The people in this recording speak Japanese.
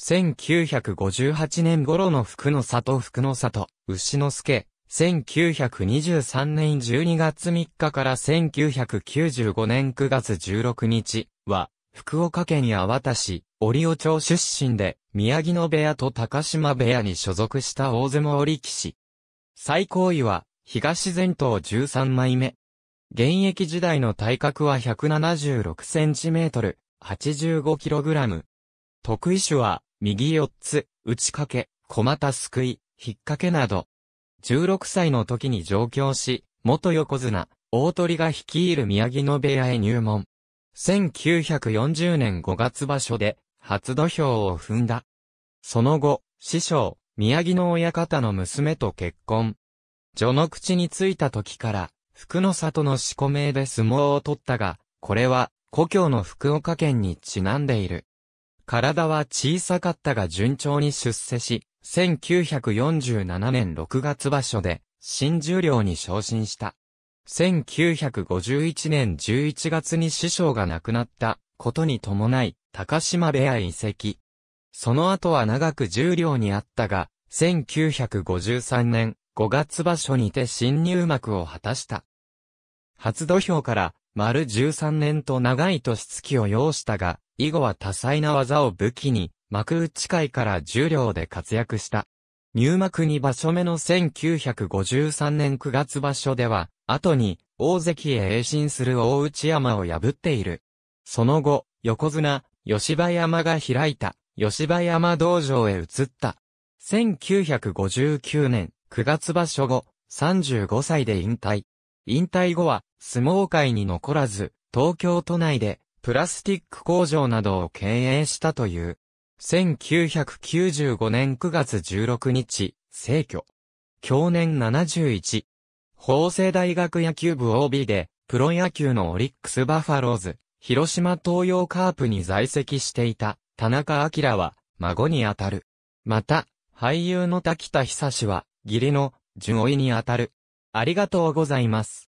1958年頃の福の里福の里、牛之助、1923年12月3日から1995年9月16日は、福岡県八幡市、折尾町出身で、宮城野部屋と高島部屋に所属した大相撲力士。最高位は、東前頭13枚目。現役時代の体格は176センチメートル、85キログラム。得意種は、右四つ、打ち掛け、小股すくい、引っ掛けなど。16歳の時に上京し、元横綱、大鳥が率いる宮城野部屋へ入門。1940年5月場所で、初土俵を踏んだ。その後、師匠、宮城野親方の娘と結婚。序の口についた時から、福の里の四個名で相撲を取ったが、これは、故郷の福岡県にちなんでいる。体は小さかったが順調に出世し、1947年6月場所で、新十両に昇進した。1951年11月に師匠が亡くなったことに伴い、高島部屋移籍。その後は長く十両にあったが、1953年5月場所にて新入幕を果たした。初土俵から丸13年と長い年月を要したが、以後は多彩な技を武器に、幕内界から重量で活躍した。入幕2場所目の1953年9月場所では、後に大関へ栄進する大内山を破っている。その後、横綱、吉羽山が開いた、吉羽山道場へ移った。1959年9月場所後、35歳で引退。引退後は、相撲界に残らず、東京都内で、プラスティック工場などを経営したという。1995年9月16日、居。去。享年71。法政大学野球部 OB で、プロ野球のオリックスバファローズ、広島東洋カープに在籍していた、田中明は、孫にあたる。また、俳優の滝田久志は、義理の、順位にあたる。ありがとうございます。